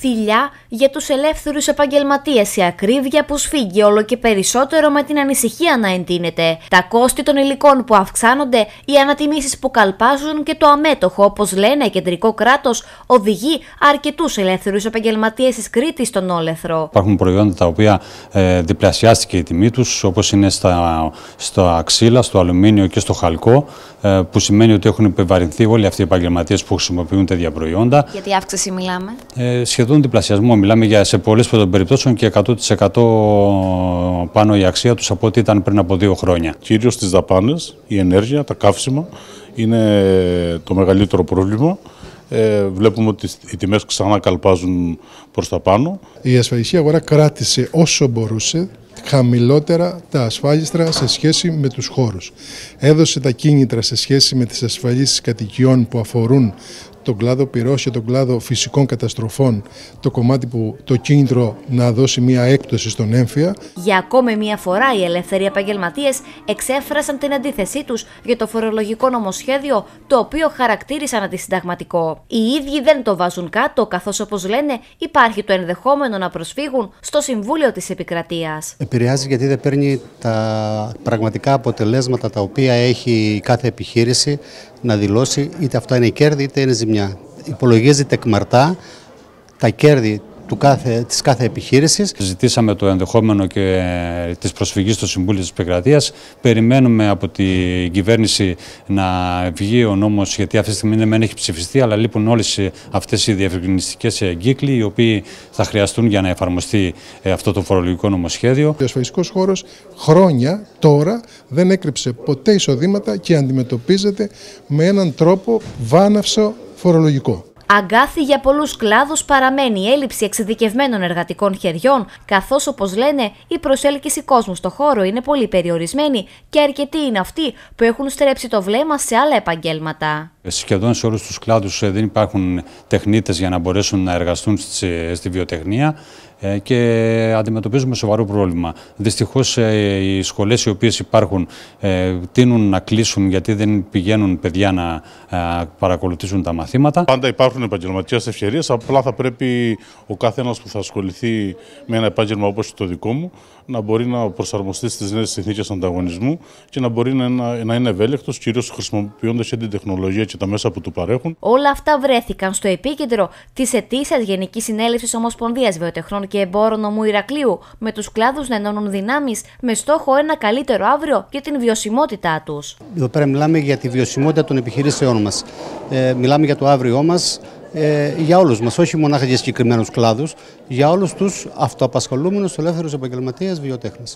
Φιλιά για τους ελεύθερους επαγγελματίες η ακρίβεια που σφίγγει όλο και περισσότερο με την ανησυχία να εντείνεται. Τα κόστη των υλικών που αυξάνονται, οι ανατιμήσεις που καλπάζουν και το αμέτωχο, όπως λένε, κεντρικό κράτος οδηγεί αρκετούς ελεύθερους επαγγελματίες της Κρήτης στον όλεθρο. Υπάρχουν προϊόντα τα οποία ε, διπλασιάστηκε η τιμή τους, όπως είναι στα, στα στο αλουμίνιο και στο χαλκό, ε, που σημαίνει ότι έχουν επιβαρυνθεί όλοι αυτοί οι επαγγελματίες που χρησιμοποιούν τέτοια προϊόντα. Γιατί αύξηση μιλάμε. Ε, σχεδόν διπλασιασμό. Μιλάμε για σε πολλές περιπτώσεων και 100% πάνω η αξία τους από ό,τι ήταν πριν από δύο χρόνια. Κυρίω τι δαπάνες, η ενέργεια, τα καύσιμα είναι το μεγαλύτερο πρόβλημα. Ε, βλέπουμε ότι οι τιμές ξανά καλπάζουν προς τα πάνω. Η ασφαλιστική αγορά κράτησε όσο μπορούσε χαμηλότερα τα ασφάλιστρα σε σχέση με τους χώρους. Έδωσε τα κίνητρα σε σχέση με τις ασφαλίσεις κατοικιών που αφορούν τον κλάδο πυρός και τον κλάδο φυσικών καταστροφών το κομμάτι που το κίνητρο να δώσει μια έκπτωση στον έμφυα. Για ακόμη μια φορά οι ελεύθεροι επαγγελματίες εξέφρασαν την αντίθεσή τους για το φορολογικό νομοσχέδιο το οποίο χαρακτήρισαν αντισυνταγματικό. Οι ίδιοι δεν το βάζουν κάτω καθώς όπως λένε υπάρχει το ενδεχόμενο να προσφύγουν στο Συμβούλιο της Επικρατείας. Επηρεάζει γιατί δεν παίρνει τα πραγματικά αποτελέσματα τα οποία έχει κάθε επιχείρηση να δηλώσει είτε αυτά είναι κέρδη είτε είναι ζημιά. Υπολογίζεται εκμαρτά τα κέρδη του κάθε, της κάθε επιχείρησης. Ζητήσαμε το ενδεχόμενο και ε, της προσφυγής στο Συμβούλιο της Επικρατείας. Περιμένουμε από την κυβέρνηση να βγει ο νόμος, γιατί αυτή τη στιγμή δεν ναι, έχει ψηφιστεί, αλλά λείπουν όλες ε, αυτές οι διευκρινιστικές ε, εγκύκλοι, οι οποίοι θα χρειαστούν για να εφαρμοστεί αυτό το φορολογικό νομοσχέδιο. Ο ασφαλιστικός χώρος χρόνια τώρα δεν έκρυψε ποτέ εισοδήματα και αντιμετωπίζεται με έναν τρόπο βάναυσο φορολογικό. Αγκάθι για πολλούς κλάδους παραμένει η έλλειψη εξειδικευμένων εργατικών χεριών, καθώς όπως λένε η προσέλκυση κόσμου στο χώρο είναι πολύ περιορισμένη και αρκετοί είναι αυτοί που έχουν στρέψει το βλέμμα σε άλλα επαγγέλματα. Ε, σχεδόν σε όλους τους κλάδους ε, δεν υπάρχουν τεχνίτες για να μπορέσουν να εργαστούν στη βιοτεχνία. Ε, και αντιμετωπίζουμε σοβαρό πρόβλημα. Δυστυχώς ε, οι σχολές οι οποίες υπάρχουν ε, τείνουν να κλείσουν γιατί δεν πηγαίνουν παιδιά να παρακολουθήσουν τα μαθήματα. Πάντα υπάρχουν επαγγελματικές ευκαιρίες. Απλά θα πρέπει ο κάθε ένα που θα ασχοληθεί με ένα επάγγελμα όπως το δικό μου να μπορεί να προσαρμοστεί στις νέες συνθήκες ανταγωνισμού και να μπορεί να, είναι ευέλικτος, κυρίως χρησιμοποιώντας και την τεχνολογία και τα μέσα που του παρέχουν. Όλα αυτά βρέθηκαν στο επίκεντρο της ετήσιας Γενικής Συνέλευσης Ομοσπονδίας Βιοτεχνών και εμπόρο νομού Ηρακλείου, με τους κλάδους να ενώνουν δυνάμεις με στόχο ένα καλύτερο αύριο και την βιωσιμότητά τους. Εδώ πέρα μιλάμε για τη βιωσιμότητα των επιχειρήσεών μας. Ε, μιλάμε για το αύριό μας, ε, για όλους μας, όχι μονάχα για συγκεκριμένους κλάδους, για όλους τους αυτοαπασχολούμενους ελεύθερους επαγγελματίες βιοτέχνες.